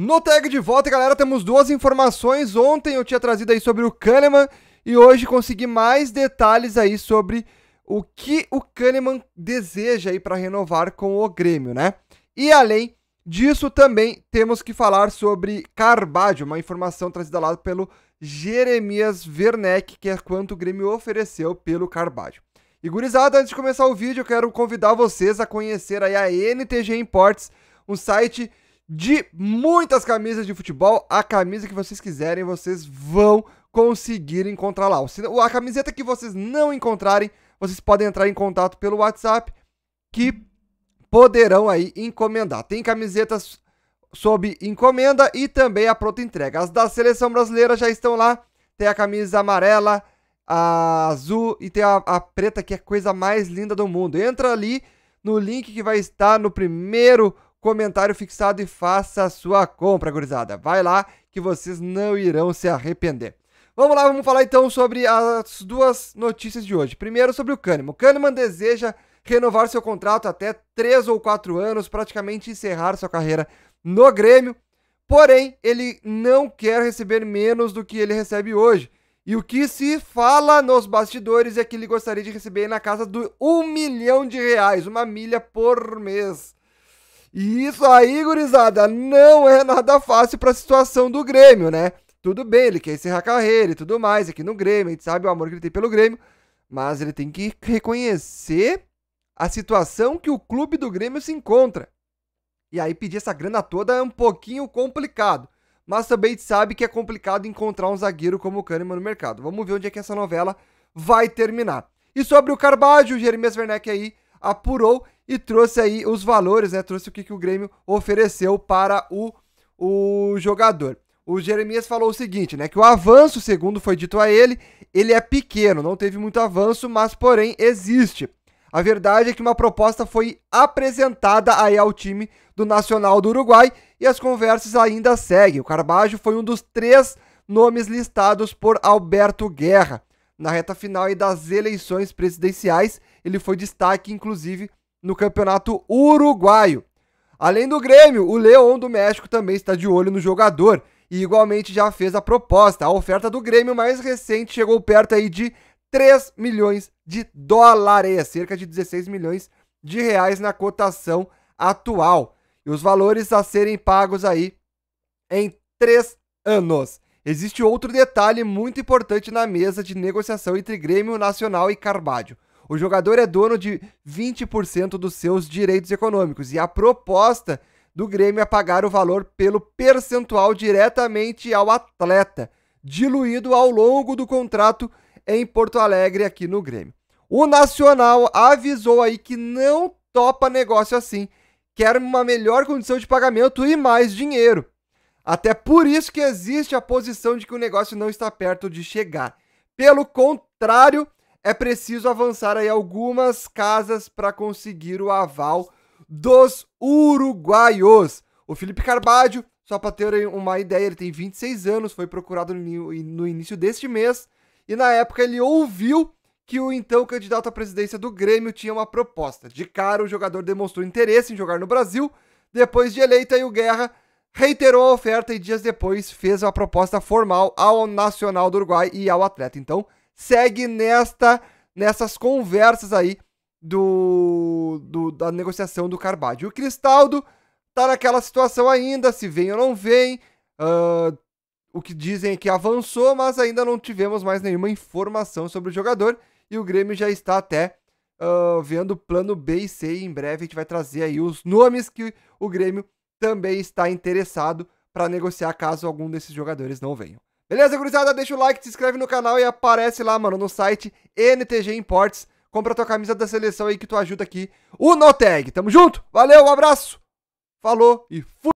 No tag de volta, galera, temos duas informações. Ontem eu tinha trazido aí sobre o Kahneman e hoje consegui mais detalhes aí sobre o que o Kahneman deseja aí para renovar com o Grêmio, né? E além disso, também temos que falar sobre Carbadio, uma informação trazida lá pelo Jeremias Werneck, que é quanto o Grêmio ofereceu pelo Carbadio. E gurizada, antes de começar o vídeo, eu quero convidar vocês a conhecer aí a NTG Imports, um site de muitas camisas de futebol. A camisa que vocês quiserem, vocês vão conseguir encontrar lá. A camiseta que vocês não encontrarem, vocês podem entrar em contato pelo WhatsApp que poderão aí encomendar. Tem camisetas sob encomenda e também a pronta entrega. As da seleção brasileira já estão lá. Tem a camisa amarela, a azul e tem a, a preta, que é a coisa mais linda do mundo. Entra ali no link que vai estar no primeiro comentário fixado e faça a sua compra, gurizada. Vai lá que vocês não irão se arrepender. Vamos lá, vamos falar então sobre as duas notícias de hoje. Primeiro sobre o Kahneman. O Kahneman deseja renovar seu contrato até 3 ou 4 anos, praticamente encerrar sua carreira no Grêmio. Porém, ele não quer receber menos do que ele recebe hoje. E o que se fala nos bastidores é que ele gostaria de receber na casa do 1 milhão de reais, uma milha por mês. E isso aí, gurizada, não é nada fácil para a situação do Grêmio, né? Tudo bem, ele quer encerrar a carreira e tudo mais aqui no Grêmio, a gente sabe o amor que ele tem pelo Grêmio, mas ele tem que reconhecer a situação que o clube do Grêmio se encontra. E aí pedir essa grana toda é um pouquinho complicado. Mas também sabe que é complicado encontrar um zagueiro como o Kahneman no mercado. Vamos ver onde é que essa novela vai terminar. E sobre o Carbajo, o Jeremias Werneck aí apurou e trouxe aí os valores, né? Trouxe o que, que o Grêmio ofereceu para o, o jogador. O Jeremias falou o seguinte, né? Que o avanço, segundo foi dito a ele, ele é pequeno, não teve muito avanço, mas porém existe. A verdade é que uma proposta foi apresentada aí ao time do Nacional do Uruguai e as conversas ainda seguem. O Carbajo foi um dos três nomes listados por Alberto Guerra na reta final e das eleições presidenciais. Ele foi destaque, inclusive, no campeonato uruguaio. Além do Grêmio, o Leão do México também está de olho no jogador e igualmente já fez a proposta. A oferta do Grêmio mais recente chegou perto aí de 3 milhões de dólares, cerca de 16 milhões de reais na cotação atual. E os valores a serem pagos aí em três anos. Existe outro detalhe muito importante na mesa de negociação entre Grêmio Nacional e Carbádio. O jogador é dono de 20% dos seus direitos econômicos e a proposta do Grêmio é pagar o valor pelo percentual diretamente ao atleta, diluído ao longo do contrato em Porto Alegre aqui no Grêmio. O Nacional avisou aí que não topa negócio assim, quer uma melhor condição de pagamento e mais dinheiro. Até por isso que existe a posição de que o negócio não está perto de chegar. Pelo contrário, é preciso avançar aí algumas casas para conseguir o aval dos uruguaios. O Felipe Carbadio, só para ter uma ideia, ele tem 26 anos, foi procurado no início deste mês e na época ele ouviu que o então candidato à presidência do Grêmio tinha uma proposta. De cara, o jogador demonstrou interesse em jogar no Brasil. Depois de eleito, aí o Guerra reiterou a oferta e dias depois fez a proposta formal ao Nacional do Uruguai e ao atleta. Então, segue nesta nessas conversas aí do, do da negociação do Carbade. O Cristaldo tá naquela situação ainda, se vem ou não vem. Uh, o que dizem é que avançou, mas ainda não tivemos mais nenhuma informação sobre o jogador. E o Grêmio já está até uh, vendo plano B e C. E em breve a gente vai trazer aí os nomes que o Grêmio também está interessado para negociar caso algum desses jogadores não venham. Beleza, gurizada? Deixa o like, se inscreve no canal e aparece lá, mano, no site NTG Imports. Compra tua camisa da seleção aí que tu ajuda aqui o Noteg. Tamo junto, valeu, um abraço, falou e fui!